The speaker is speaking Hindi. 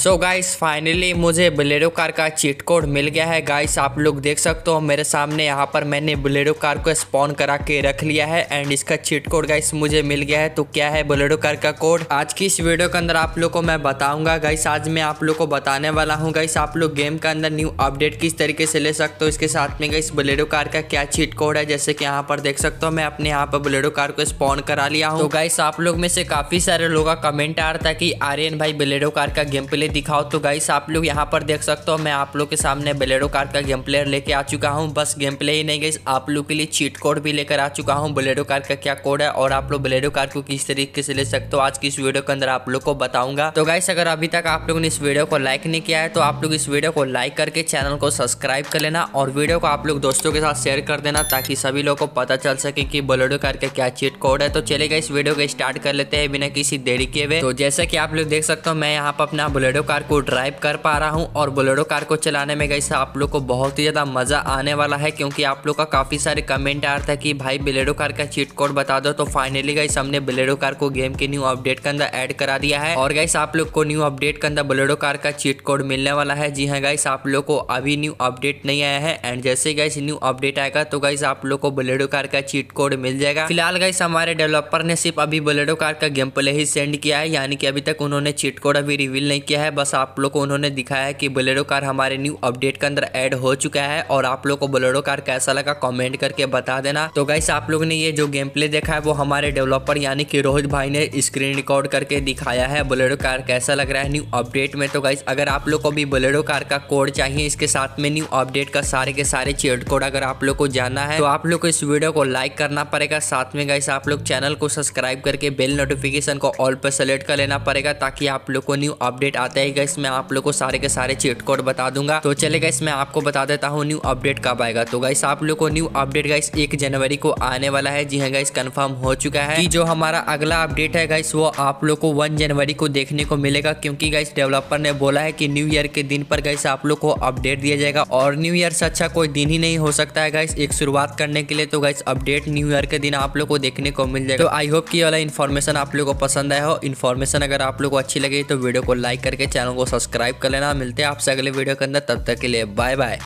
सो गाइस फाइनली मुझे बुलेडो कार का चीट कोड मिल गया है गाइस आप लोग देख सकते हो मेरे सामने यहाँ पर मैंने बुलेडो कार को स्पॉन करा के रख लिया है एंड इसका चीट कोड गाइस मुझे मिल गया है तो क्या है बुलेडो कार का कोड आज की इस वीडियो के अंदर आप लोग को मैं बताऊंगा गाइस आज मैं आप लोग को बताने वाला हूँ गाइस आप लोग गेम के अंदर न्यू अपडेट किस तरीके से ले सकते हो इसके साथ में गाइस बुलेडो कार का क्या चीट कोड है जैसे कि यहाँ पर देख सकते हो मैं अपने यहाँ पर बुलेडो कार को स्पॉन करा लिया हूँ गाइस तो आप लोग में से काफी सारे लोग का कमेंट आ रहा था कि आर्यन भाई बुलेडो कार का गेम प्ले में दिखाओ तो गाइस आप लोग यहाँ पर देख सकते हो मैं आप लोग के सामने बलेरो कार का गेम प्लेयर लेके आ चुका हूँ बस गेम प्ले ही नहीं गई आप लोग के लिए चीट कोड भी लेकर आ चुका हूँ बलेरो कार का क्या कोड है और आप लोग बलेरो कार को किस तरीके से ले सकते हो आज की इस वीडियो के अंदर आप लोग को बताऊंगा तो गाइस अगर अभी तक आप लोगों ने इस वीडियो को लाइक नहीं किया है तो आप लोग इस वीडियो को लाइक करके चैनल को सब्सक्राइब कर लेना और वीडियो को आप लोग दोस्तों के साथ शेयर कर देना ताकि सभी लोग को पता चल सके की बलेरो कार का क्या चीट कोड है तो चलेगा इस वीडियो को स्टार्ट कर लेते हैं बिना किसी देरी के हुए तो जैसे की आप लोग देख सकते हो मैं यहाँ पर अपना बुलेटो बुलेडो कार को ड्राइव कर पा रहा हूँ और बुलेडो कार को चलाने में गई आप लोग को बहुत ही ज़्यादा मज़ा आने वाला है क्योंकि आप लोग का काफ़ी सारे कमेंट आ रहा था कि भाई बुलेडो कार का चीट कोड बता दो तो फाइनली गई हमने बुलेडो कार को गेम के न्यू अपडेट के अंदर ऐड करा दिया है और गाइस आप लोग को न्यू अपडेट के अंदर बुलेडो कार का चीट कोड मिलने वाला है जी हाँ गाइस आप लोग को अभी न्यू अपडेट नहीं आया है एंड जैसे गाइस न्यू अपडेट आएगा तो गाइस आप लोग को बुलेडो कार का चीट कोड मिल जाएगा फिलहाल गाइस हमारे डेवलपर ने सिर्फ अभी बुलेडो कार का गेम प्ले ही सेंड किया है यानी कि अभी तक उन्होंने चीट कोड अभी रिवील नहीं किया है है बस आप लोग को उन्होंने दिखाया है कि बोलेरो कार हमारे न्यू अपडेट के अंदर ऐड हो चुका है और आप लोग को बोलेरो कार कैसा लगा कमेंट करके बता देना तो गाइस आप लोग ने ये जो गेम प्ले देखा है वो हमारे डेवलपर यानी कि रोहित भाई ने स्क्रीन रिकॉर्ड करके दिखाया है बोलेरो कार कैसा लग रहा है न्यू अपडेट में तो गाइस अगर आप लोग को भी बोलेरो कार का कोड चाहिए इसके साथ में न्यू अपडेट का सारे के सारे चेड कोड अगर आप लोग को जाना है तो आप लोग को इस वीडियो को लाइक करना पड़ेगा साथ में गाइस आप लोग चैनल को सब्सक्राइब करके बेल नोटिफिकेशन को ऑल पर सेलेक्ट कर लेना पड़ेगा ताकि आप लोग को न्यू अपडेट आते पता ही गाइस मैं आप लोग को सारे के सारे चीट कोड बता दूंगा तो चले गाइस मैं आपको बता देता हूँ न्यू अपडेट कब आएगा तो गाइस आप लोग को न्यू अपडेट गाइस एक जनवरी को आने वाला है जी हाँ गाइस कन्फर्म हो चुका है जो हमारा अगला अपडेट है गाइस वो आप लोग को वन जनवरी को देखने को मिलेगा क्योंकि गाइस डेवलपर ने बोला है की न्यू ईयर के दिन पर गाइस आप लोग को अपडेट दिया जाएगा और न्यू ईयर से अच्छा कोई दिन ही नहीं हो सकता है गाइस एक शुरुआत करने के लिए तो गाइस अपडेट न्यू ईयर के दिन आप लोग को देखने को मिल जाएगा तो आई होप की वाला इन्फॉर्मेशन आप लोग को पसंद आया हो इन्फॉर्मेशन अगर आप लोग को अच्छी लगे तो वीडियो को लाइक करके चैनल को सब्सक्राइब कर लेना मिलते हैं आपसे अगले वीडियो के अंदर तब तक के लिए बाय बाय